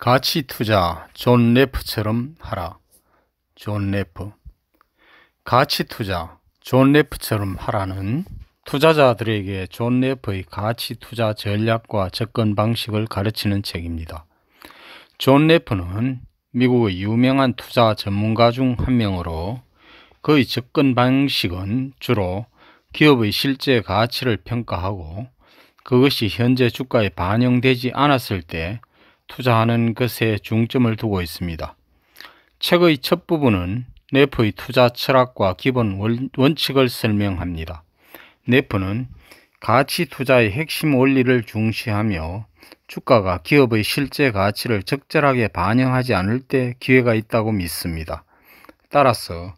가치 투자 존래프처럼 하라. 존래프 가치 투자 존래프처럼 하라는 투자자들에게 존래프의 가치 투자 전략과 접근 방식을 가르치는 책입니다. 존래프는 미국의 유명한 투자 전문가 중 한 명으로 그의 접근 방식은 주로 기업의 실제 가치를 평가하고 그것이 현재 주가에 반영되지 않았을 때 투자하는 것에 중점을 두고 있습니다. 책의 첫 부분은 네프의 투자 철학과 기본 원칙을 설명합니다. 네프는 가치 투자의 핵심 원리를 중시하며 주가가 기업의 실제 가치를 적절하게 반영하지 않을 때 기회가 있다고 믿습니다. 따라서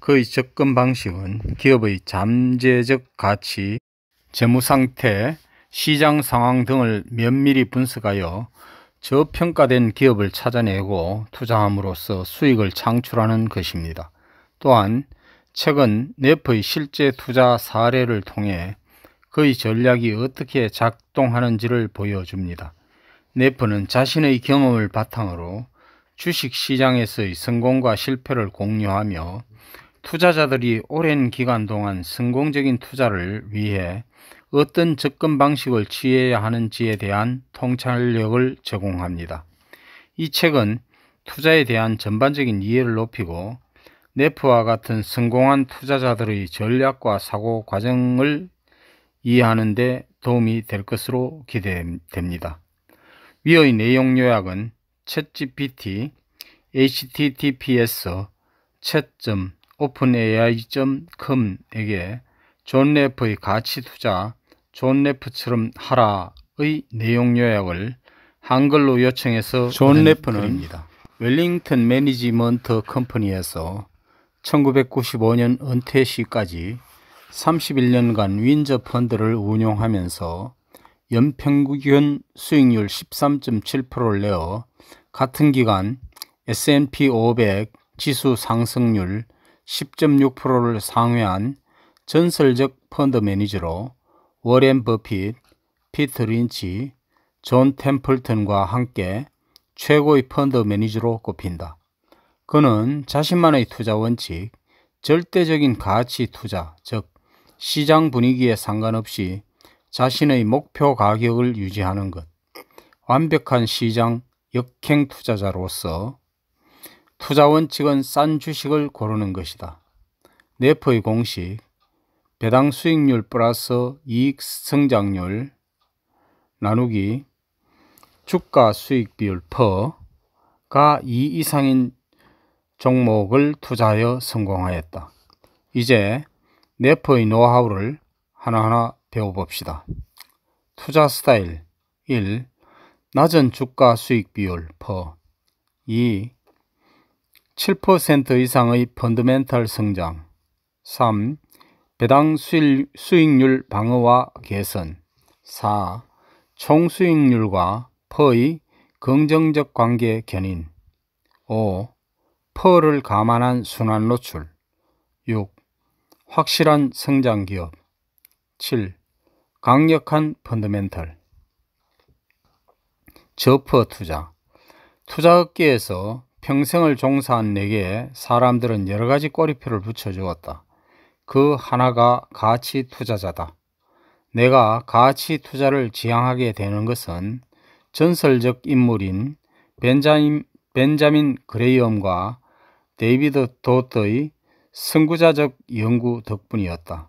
그의 접근 방식은 기업의 잠재적 가치, 재무 상태, 시장 상황 등을 면밀히 분석하여 저평가된 기업을 찾아내고 투자함으로써 수익을 창출하는 것입니다. 또한 최근 넷의 실제 투자 사례를 통해 그의 전략이 어떻게 작동하는지를 보여줍니다. 네프는 자신의 경험을 바탕으로 주식시장에서의 성공과 실패를 공유하며 투자자들이 오랜 기간 동안 성공적인 투자를 위해 어떤 접근 방식을 취해야 하는지에 대한 통찰력을 제공합니다. 이 책은 투자에 대한 전반적인 이해를 높이고 네프와 같은 성공한 투자자들의 전략과 사고 과정을 이해하는 데 도움이 될 것으로 기대됩니다. 위의 내용 요약은 챗GPT, https, chat.openai.com에게 존 네프의 가치 투자 존 레프처럼 하라의 내용 요약을 한글로 요청해서 존 레프는 입니다 웰링턴 매니지먼트 컴퍼니에서 1995년 은퇴 시까지 31년간 윈저 펀드를 운용하면서 연평균 수익률 13.7%를 내어 같은 기간 S&P 500 지수 상승률 10.6%를 상회한 전설적 펀드 매니저로 워렌 버핏, 피트 린치, 존 템플턴과 함께 최고의 펀드 매니저로 꼽힌다. 그는 자신만의 투자 원칙, 절대적인 가치 투자, 즉 시장 분위기에 상관없이 자신의 목표 가격을 유지하는 것, 완벽한 시장 역행 투자자로서 투자 원칙은 싼 주식을 고르는 것이다. 네프의 공식, 배당 수익률 플러스 이익 성장률 나누기 주가 수익 비율 퍼가 2 이상인 종목을 투자하여 성공하였다. 이제 네퍼의 노하우를 하나하나 배워봅시다. 투자 스타일 1. 낮은 주가 수익 비율 퍼 2. 7% 이상의 펀드멘탈 성장 3. 배당 수익률 방어와 개선 4. 총수익률과 퍼의 긍정적 관계 견인 5. 퍼를 감안한 순환 노출 6. 확실한 성장 기업 7. 강력한 펀더멘털 저퍼 투자 투자업계에서 평생을 종사한 내게 사람들은 여러 가지 꼬리표를 붙여주었다. 그 하나가 가치 투자자다. 내가 가치 투자를 지향하게 되는 것은 전설적 인물인 벤자민, 벤자민 그레이엄과 데이비드 도트의 선구자적 연구 덕분이었다.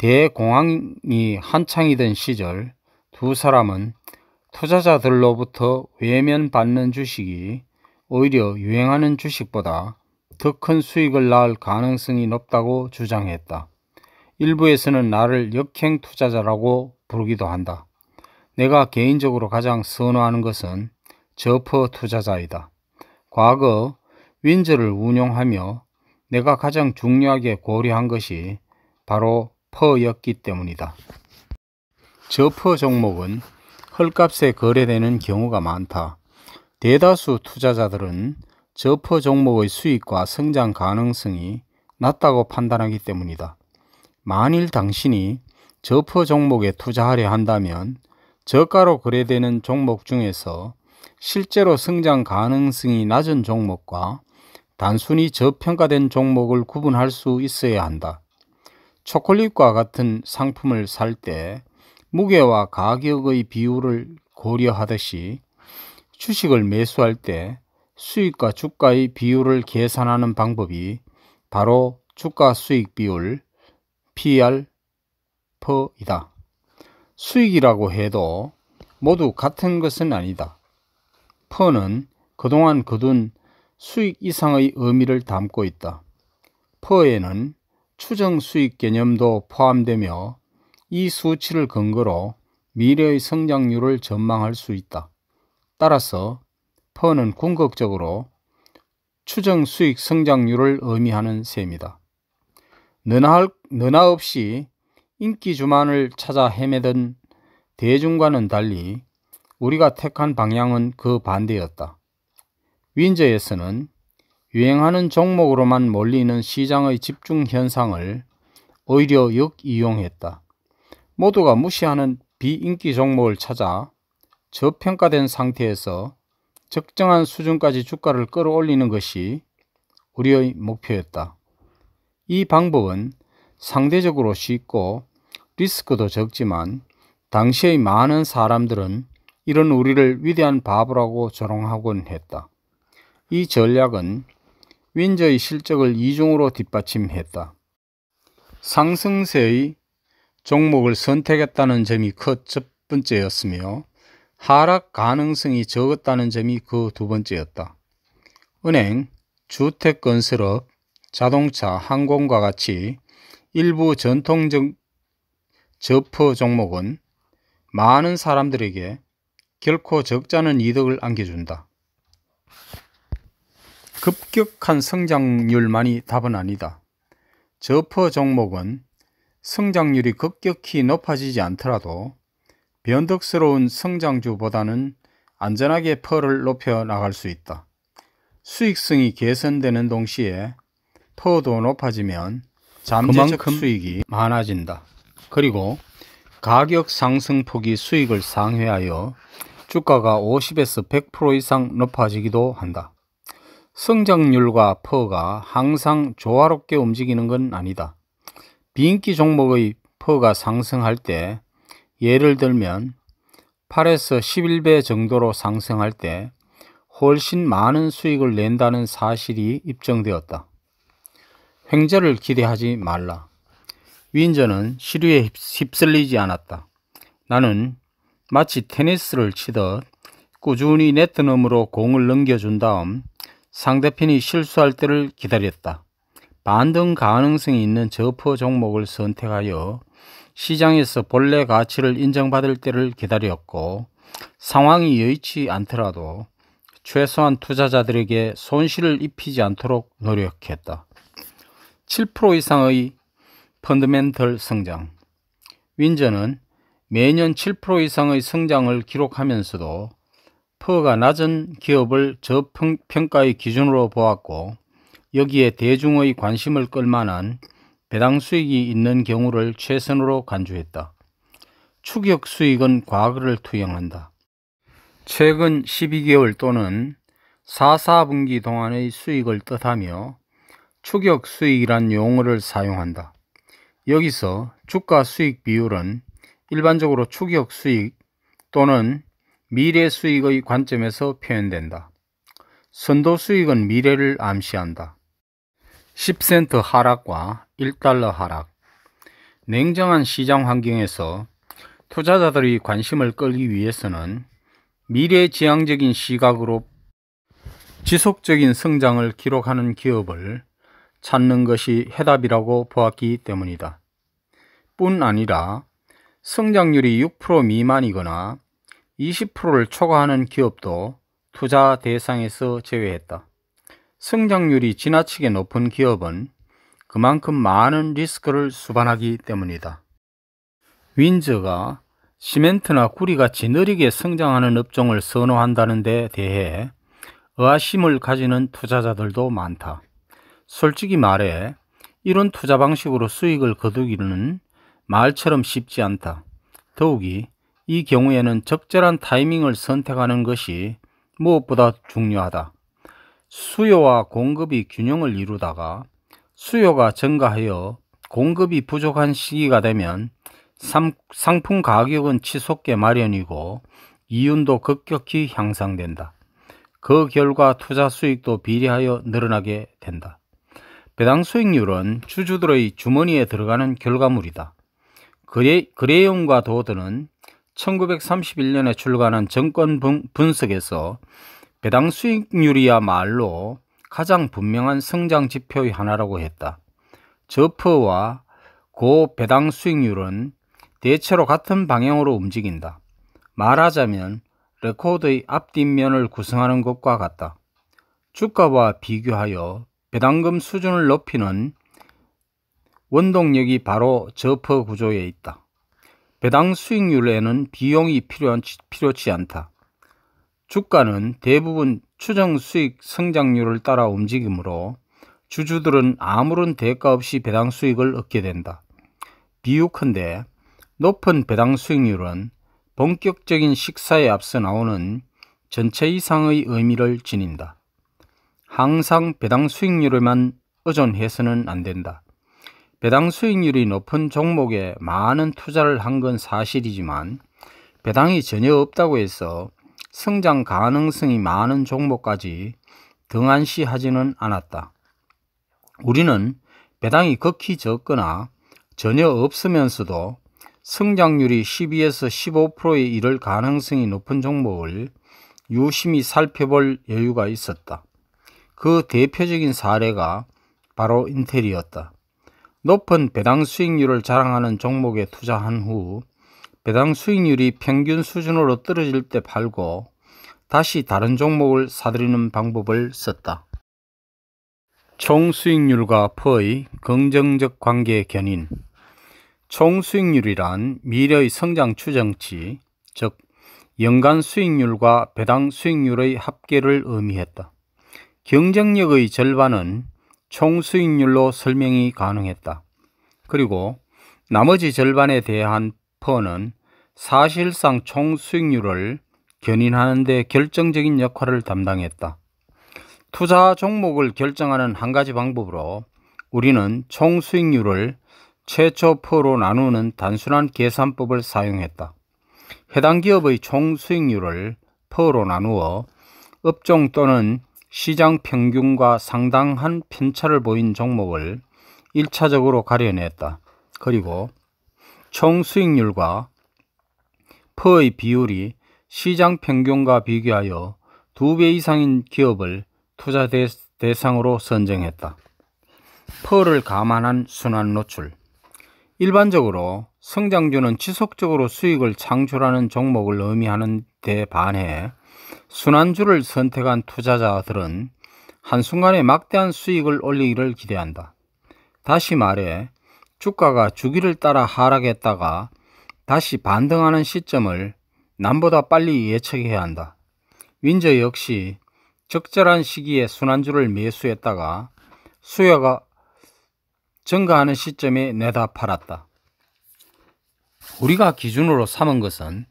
대공황이 한창이던 시절 두 사람은 투자자들로부터 외면받는 주식이 오히려 유행하는 주식보다 더큰 수익을 낳을 가능성이 높다고 주장했다. 일부에서는 나를 역행 투자자라고 부르기도 한다. 내가 개인적으로 가장 선호하는 것은 저퍼 투자자이다. 과거 윈저를 운용하며 내가 가장 중요하게 고려한 것이 바로 퍼였기 때문이다. 저퍼 종목은 헐값에 거래되는 경우가 많다. 대다수 투자자들은 저퍼 종목의 수익과 성장 가능성이 낮다고 판단하기 때문이다. 만일 당신이 저퍼 종목에 투자하려 한다면 저가로 거래되는 종목 중에서 실제로 성장 가능성이 낮은 종목과 단순히 저평가된 종목을 구분할 수 있어야 한다. 초콜릿과 같은 상품을 살 때 무게와 가격의 비율을 고려하듯이 주식을 매수할 때 수익과 주가의 비율을 계산하는 방법이 바로 주가 수익 비율 PR 퍼 이다. 수익이라고 해도 모두 같은 것은 아니다. 퍼는 그동안 거둔 수익 이상의 의미를 담고 있다. 퍼에는 추정 수익 개념도 포함되며 이 수치를 근거로 미래의 성장률을 전망할 수 있다. 따라서 퍼는 궁극적으로 추정 수익 성장률을 의미하는 셈이다. 느나느나 없이 인기 주만을 찾아 헤매던 대중과는 달리 우리가 택한 방향은 그 반대였다. 윈저에서는 유행하는 종목으로만 몰리는 시장의 집중 현상을 오히려 역이용했다. 모두가 무시하는 비인기 종목을 찾아 저평가된 상태에서 적정한 수준까지 주가를 끌어올리는 것이 우리의 목표였다. 이 방법은 상대적으로 쉽고 리스크도 적지만 당시의 많은 사람들은 이런 우리를 위대한 바보라고 조롱하곤 했다. 이 전략은 윈저의 실적을 이중으로 뒷받침했다. 상승세의 종목을 선택했다는 점이 컷첫 번째였으며 하락 가능성이 적었다는 점이 그 두 번째였다. 은행, 주택건설업, 자동차, 항공과 같이 일부 전통적 저퍼 종목은 많은 사람들에게 결코 적잖은 이득을 안겨준다. 급격한 성장률만이 답은 아니다. 저퍼 종목은 성장률이 급격히 높아지지 않더라도 변덕스러운 성장주보다는 안전하게 펄을 높여 나갈 수 있다. 수익성이 개선되는 동시에 퍼도 높아지면 잠재적 수익이 많아진다. 그리고 가격 상승폭이 수익을 상회하여 주가가 50에서 100% 이상 높아지기도 한다. 성장률과 퍼가 항상 조화롭게 움직이는 건 아니다. 비인기 종목의 퍼가 상승할 때 예를 들면 8에서 11배 정도로 상승할 때 훨씬 많은 수익을 낸다는 사실이 입증되었다. 횡재를 기대하지 말라. 윈저는 시류에 휩쓸리지 않았다. 나는 마치 테니스를 치듯 꾸준히 네트넘으로 공을 넘겨준 다음 상대편이 실수할 때를 기다렸다. 반등 가능성이 있는 저퍼 종목을 선택하여 시장에서 본래 가치를 인정받을 때를 기다렸고 상황이 여의치 않더라도 최소한 투자자들에게 손실을 입히지 않도록 노력했다. 7% 이상의 펀드멘털 성장 윈저는 매년 7% 이상의 성장을 기록하면서도 퍼가 낮은 기업을 저평가의 기준으로 보았고 여기에 대중의 관심을 끌 만한 배당 수익이 있는 경우를 최선으로 간주했다. 추격 수익은 과거를 투영한다. 최근 12개월 또는 4, 4분기 동안의 수익을 뜻하며 추격 수익이란 용어를 사용한다. 여기서 주가 수익 비율은 일반적으로 추격 수익 또는 미래 수익의 관점에서 표현된다. 선도 수익은 미래를 암시한다. 10센트 하락과 1달러 하락 냉정한 시장 환경에서 투자자들이 관심을 끌기 위해서는 미래지향적인 시각으로 지속적인 성장을 기록하는 기업을 찾는 것이 해답이라고 보았기 때문이다. 뿐 아니라 성장률이 6% 미만이거나 20%를 초과하는 기업도 투자 대상에서 제외했다. 성장률이 지나치게 높은 기업은 그만큼 많은 리스크를 수반하기 때문이다. 윈즈가 시멘트나 구리같이 느리게 성장하는 업종을 선호한다는 데 대해 의아심을 가지는 투자자들도 많다. 솔직히 말해 이런 투자 방식으로 수익을 거두기는 말처럼 쉽지 않다. 더욱이 이 경우에는 적절한 타이밍을 선택하는 것이 무엇보다 중요하다. 수요와 공급이 균형을 이루다가 수요가 증가하여 공급이 부족한 시기가 되면 상품 가격은 치솟게 마련이고 이윤도 급격히 향상된다. 그 결과 투자 수익도 비례하여 늘어나게 된다. 배당 수익률은 주주들의 주머니에 들어가는 결과물이다. 그레, 그레이온과 도드는 1931년에 출간한 정권 분석에서 배당 수익률이야말로 가장 분명한 성장 지표의 하나라고 했다. 저퍼와 고 배당 수익률은 대체로 같은 방향으로 움직인다. 말하자면 레코드의 앞뒷면을 구성하는 것과 같다. 주가와 비교하여 배당금 수준을 높이는 원동력이 바로 저퍼 구조에 있다. 배당 수익률에는 비용이 필요치 않다. 주가는 대부분 추정 수익 성장률을 따라 움직이므로 주주들은 아무런 대가 없이 배당 수익을 얻게 된다. 비유컨대 높은 배당 수익률은 본격적인 식사에 앞서 나오는 전체 이상의 의미를 지닌다. 항상 배당 수익률에만 의존해서는 안 된다. 배당 수익률이 높은 종목에 많은 투자를 한 건 사실이지만 배당이 전혀 없다고 해서 성장 가능성이 많은 종목까지 등한시하지는 않았다. 우리는 배당이 극히 적거나 전혀 없으면서도 성장률이 12에서 15%에 이를 가능성이 높은 종목을 유심히 살펴볼 여유가 있었다. 그 대표적인 사례가 바로 인텔이었다. 높은 배당 수익률을 자랑하는 종목에 투자한 후 배당 수익률이 평균 수준으로 떨어질 때 팔고 다시 다른 종목을 사들이는 방법을 썼다. 총 수익률과 퍼의 긍정적 관계 견인 총 수익률이란 미래의 성장 추정치, 즉 연간 수익률과 배당 수익률의 합계를 의미했다. 경쟁력의 절반은 총 수익률로 설명이 가능했다. 그리고 나머지 절반에 대한 퍼는 사실상 총 수익률을 견인하는 데 결정적인 역할을 담당했다. 투자 종목을 결정하는 한 가지 방법으로 우리는 총 수익률을 최초 퍼로 나누는 단순한 계산법을 사용했다. 해당 기업의 총 수익률을 퍼로 나누어 업종 또는 시장 평균과 상당한 편차를 보인 종목을 1차적으로 가려냈다. 그리고 총 수익률과 퍼의 비율이 시장 평균과 비교하여 두 배 이상인 기업을 투자 대상으로 선정했다. 퍼를 감안한 순환 노출 일반적으로 성장주는 지속적으로 수익을 창출하는 종목을 의미하는 데 반해 순환주를 선택한 투자자들은 한순간에 막대한 수익을 올리기를 기대한다. 다시 말해 주가가 주기를 따라 하락했다가 다시 반등하는 시점을 남보다 빨리 예측해야 한다. 윈저 역시 적절한 시기에 순환주를 매수했다가 수요가 증가하는 시점에 내다 팔았다. 우리가 기준으로 삼은 것은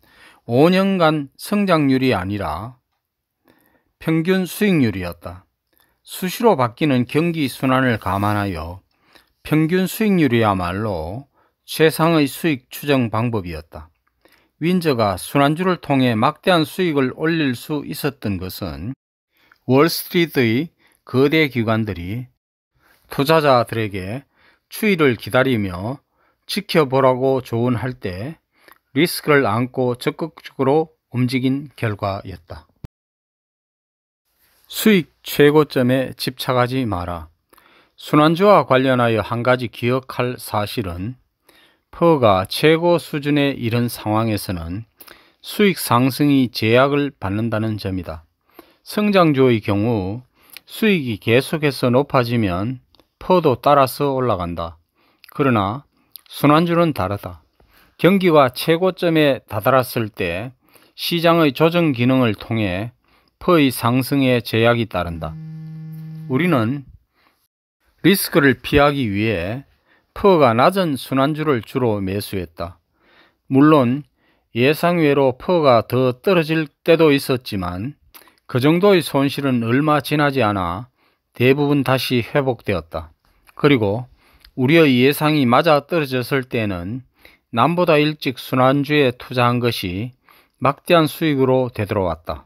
5년간 성장률이 아니라 평균 수익률이었다. 수시로 바뀌는 경기 순환을 감안하여 평균 수익률이야말로 최상의 수익 추정 방법이었다. 윈저가 순환주를 통해 막대한 수익을 올릴 수 있었던 것은 월스트리트의 거대 기관들이 투자자들에게 추위를 기다리며 지켜보라고 조언할 때 리스크를 안고 적극적으로 움직인 결과였다. 수익 최고점에 집착하지 마라. 순환주와 관련하여 한 가지 기억할 사실은 퍼가 최고 수준에 이른 상황에서는 수익 상승이 제약을 받는다는 점이다. 성장주의 경우 수익이 계속해서 높아지면 퍼도 따라서 올라간다. 그러나 순환주는 다르다. 경기가 최고점에 다다랐을 때 시장의 조정 기능을 통해 퍼의 상승에 제약이 따른다. 우리는 리스크를 피하기 위해 퍼가 낮은 순환주를 주로 매수했다. 물론 예상외로 퍼가 더 떨어질 때도 있었지만 그 정도의 손실은 얼마 지나지 않아 대부분 다시 회복되었다. 그리고 우리의 예상이 맞아 떨어졌을 때는 남보다 일찍 순환주에 투자한 것이 막대한 수익으로 되돌아왔다.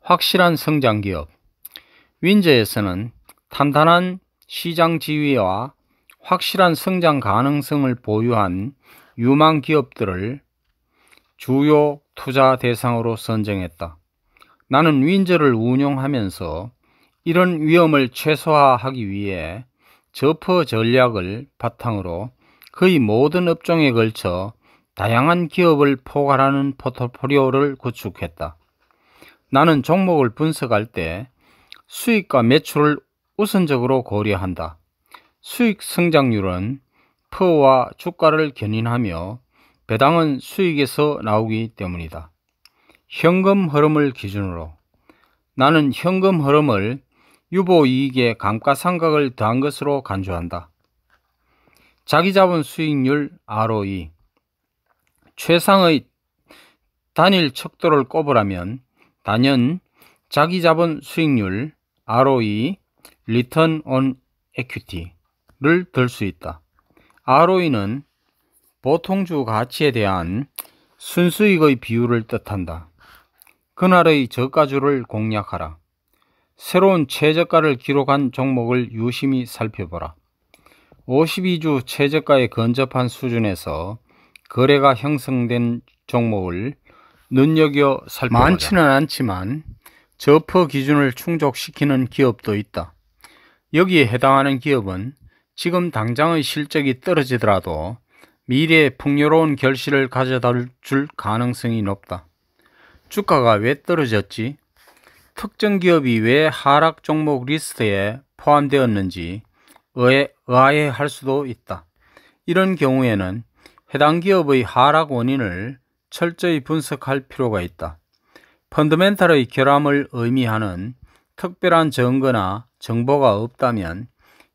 확실한 성장기업 윈저에서는 탄탄한 시장 지위와 확실한 성장 가능성을 보유한 유망 기업들을 주요 투자 대상으로 선정했다. 나는 윈저를 운용하면서 이런 위험을 최소화하기 위해 저퍼 전략을 바탕으로 거의 모든 업종에 걸쳐 다양한 기업을 포괄하는 포트폴리오를 구축했다. 나는 종목을 분석할 때 수익과 매출을 우선적으로 고려한다. 수익 성장률은 퍼와 주가를 견인하며 배당은 수익에서 나오기 때문이다. 현금 흐름을 기준으로 나는 현금 흐름을 유보이익의 감가상각을 더한 것으로 간주한다. 자기자본 수익률 ROE 최상의 단일 척도를 꼽으라면 단연 자기자본 수익률 ROE Return on Equity를 들 수 있다. ROE는 보통주 가치에 대한 순수익의 비율을 뜻한다. 그날의 저가주를 공략하라. 새로운 최저가를 기록한 종목을 유심히 살펴보라. 52주 최저가에 근접한 수준에서 거래가 형성된 종목을 눈여겨 살펴보자. 많지는 않지만 저퍼 기준을 충족시키는 기업도 있다. 여기에 해당하는 기업은 지금 당장의 실적이 떨어지더라도 미래에 풍요로운 결실을 가져다 줄 가능성이 높다. 주가가 왜 떨어졌지? 특정 기업이 왜 하락 종목 리스트에 포함되었는지 의아해 할 수도 있다. 이런 경우에는 해당 기업의 하락 원인을 철저히 분석할 필요가 있다. 펀더멘탈의 결함을 의미하는 특별한 증거나 정보가 없다면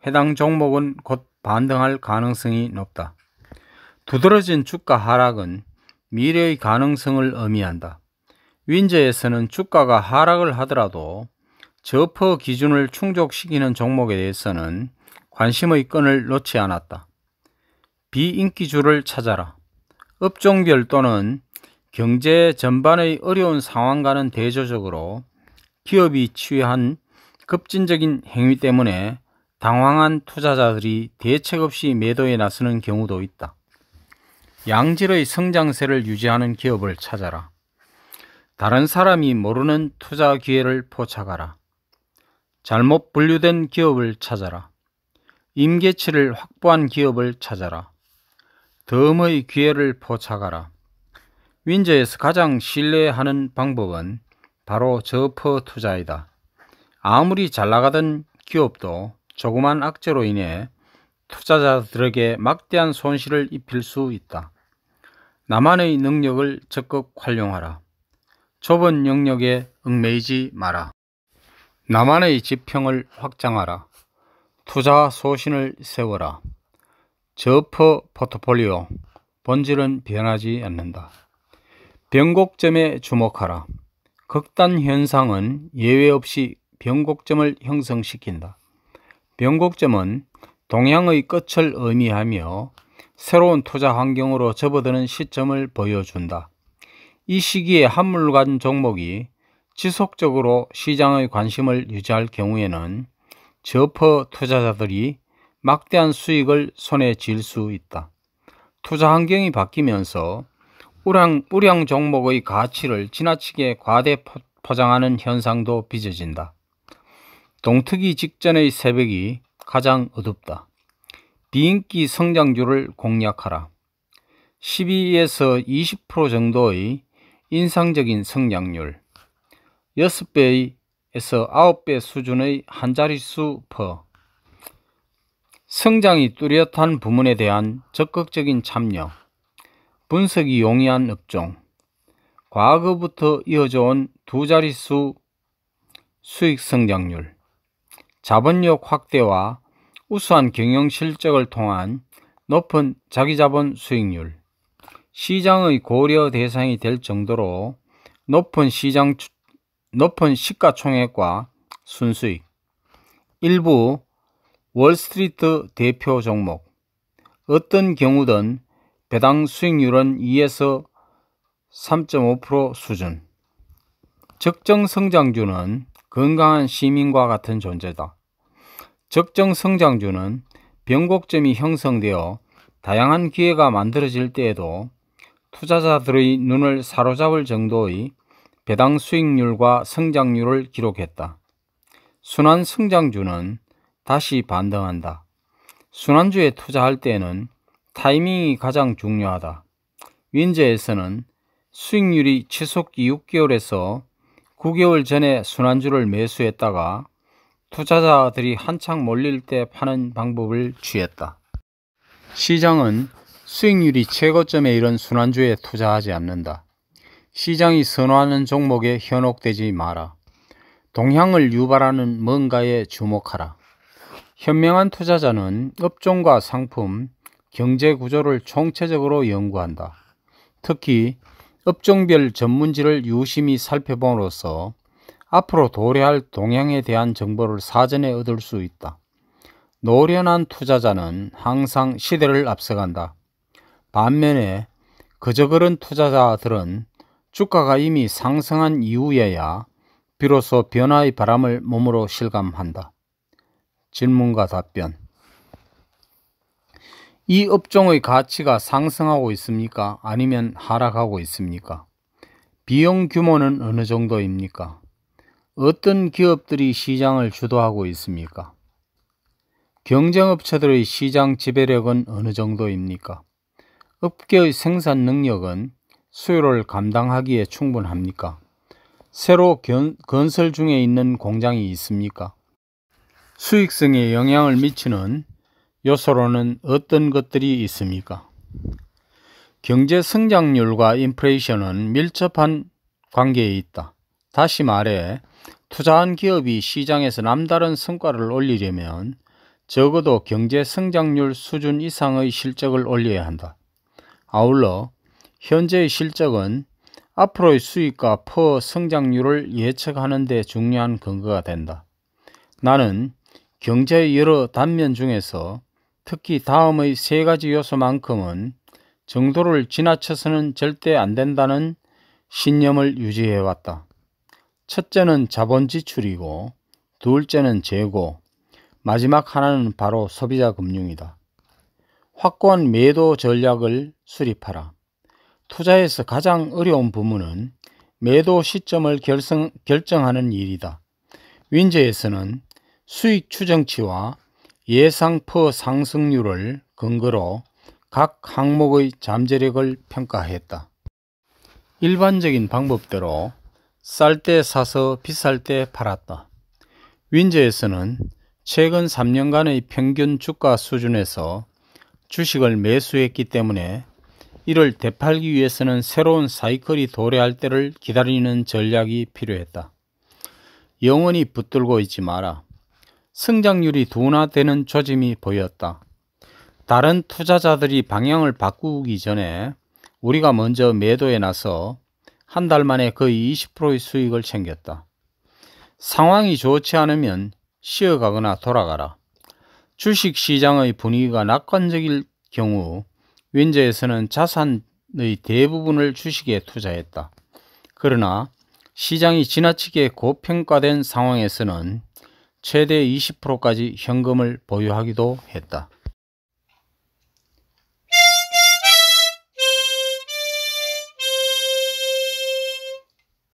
해당 종목은 곧 반등할 가능성이 높다. 두드러진 주가 하락은 미래의 가능성을 의미한다. 윈저에서는 주가가 하락을 하더라도 저퍼 기준을 충족시키는 종목에 대해서는 관심의 끈을 놓지 않았다. 비인기주를 찾아라. 업종별 또는 경제 전반의 어려운 상황과는 대조적으로 기업이 취한 급진적인 행위 때문에 당황한 투자자들이 대책 없이 매도에 나서는 경우도 있다. 양질의 성장세를 유지하는 기업을 찾아라. 다른 사람이 모르는 투자 기회를 포착하라. 잘못 분류된 기업을 찾아라. 임계치를 확보한 기업을 찾아라. 덤의 기회를 포착하라. 윈저에서 가장 신뢰하는 방법은 바로 저퍼 투자이다. 아무리 잘 나가던 기업도 조그만 악재로 인해 투자자들에게 막대한 손실을 입힐 수 있다. 나만의 능력을 적극 활용하라. 좁은 영역에 얽매이지 마라. 나만의 지평을 확장하라. 투자 소신을 세워라. 저퍼 포트폴리오. 본질은 변하지 않는다. 변곡점에 주목하라. 극단 현상은 예외 없이 변곡점을 형성시킨다. 변곡점은 동향의 끝을 의미하며 새로운 투자 환경으로 접어드는 시점을 보여준다. 이 시기에 한물간 종목이 지속적으로 시장의 관심을 유지할 경우에는 저퍼 투자자들이 막대한 수익을 손에 쥘 수 있다. 투자 환경이 바뀌면서 우량, 우량 종목의 가치를 지나치게 과대 포장하는 현상도 빚어진다. 동특이 직전의 새벽이 가장 어둡다. 비인기 성장률을 공략하라. 12에서 20% 정도의 인상적인 성장률 6배에서 9배 수준의 한자릿수 퍼 성장이 뚜렷한 부문에 대한 적극적인 참여 분석이 용이한 업종, 과거부터 이어져 온두 자릿수 수익 성장률, 자본력 확대와 우수한 경영 실적을 통한 높은 자기자본 수익률, 시장의 고려 대상이 될 정도로 높은 시장 높은 시가총액과 순수익, 일부 월스트리트 대표 종목, 어떤 경우든 배당 수익률은 2에서 3.5% 수준. 적정 성장주는 건강한 시민과 같은 존재다. 적정 성장주는 변곡점이 형성되어 다양한 기회가 만들어질 때에도 투자자들의 눈을 사로잡을 정도의 배당 수익률과 성장률을 기록했다. 순환 성장주는 다시 반등한다. 순환주에 투자할 때는 에 타이밍이 가장 중요하다. 윈저에서는 수익률이 지속 6개월에서 9개월 전에 순환주를 매수했다가 투자자들이 한창 몰릴 때 파는 방법을 취했다. 시장은 수익률이 최고점에 이른 순환주에 투자하지 않는다. 시장이 선호하는 종목에 현혹되지 마라. 동향을 유발하는 뭔가에 주목하라. 현명한 투자자는 업종과 상품, 경제 구조를 총체적으로 연구한다. 특히 업종별 전문지를 유심히 살펴봄으로써 앞으로 도래할 동향에 대한 정보를 사전에 얻을 수 있다. 노련한 투자자는 항상 시대를 앞서간다. 반면에 그저 그런 투자자들은 주가가 이미 상승한 이후에야 비로소 변화의 바람을 몸으로 실감한다. 질문과 답변 이 업종의 가치가 상승하고 있습니까? 아니면 하락하고 있습니까? 비용 규모는 어느 정도입니까? 어떤 기업들이 시장을 주도하고 있습니까? 경쟁업체들의 시장 지배력은 어느 정도입니까? 업계의 생산 능력은 수요를 감당하기에 충분합니까? 새로 견, 건설 중에 있는 공장이 있습니까? 수익성에 영향을 미치는 요소로는 어떤 것들이 있습니까? 경제 성장률과 인플레이션은 밀접한 관계에 있다. 다시 말해 투자한 기업이 시장에서 남다른 성과를 올리려면 적어도 경제 성장률 수준 이상의 실적을 올려야 한다. 아울러 현재의 실적은 앞으로의 수익과 퍼 성장률을 예측하는 데 중요한 근거가 된다. 나는 경제의 여러 단면 중에서 특히 다음의 세 가지 요소만큼은 정도를 지나쳐서는 절대 안 된다는 신념을 유지해왔다. 첫째는 자본 지출이고 둘째는 재고, 마지막 하나는 바로 소비자 금융이다. 확고한 매도 전략을 수립하라. 투자에서 가장 어려운 부분은 매도 시점을 결성, 결정하는 일이다. 윈저에서는 수익 추정치와 예상포 상승률을 근거로 각 항목의 잠재력을 평가했다. 일반적인 방법대로 쌀 때 사서 비쌀 때 팔았다. 윈저에서는 최근 3년간의 평균 주가 수준에서 주식을 매수했기 때문에 이를 되팔기 위해서는 새로운 사이클이 도래할 때를 기다리는 전략이 필요했다. 영원히 붙들고 있지 마라. 성장률이 둔화되는 조짐이 보였다. 다른 투자자들이 방향을 바꾸기 전에 우리가 먼저 매도에 나서 한 달 만에 거의 20%의 수익을 챙겼다. 상황이 좋지 않으면 쉬어가거나 돌아가라. 주식시장의 분위기가 낙관적일 경우 윈저에서는 자산의 대부분을 주식에 투자했다. 그러나 시장이 지나치게 고평가된 상황에서는 최대 20%까지 현금을 보유하기도 했다.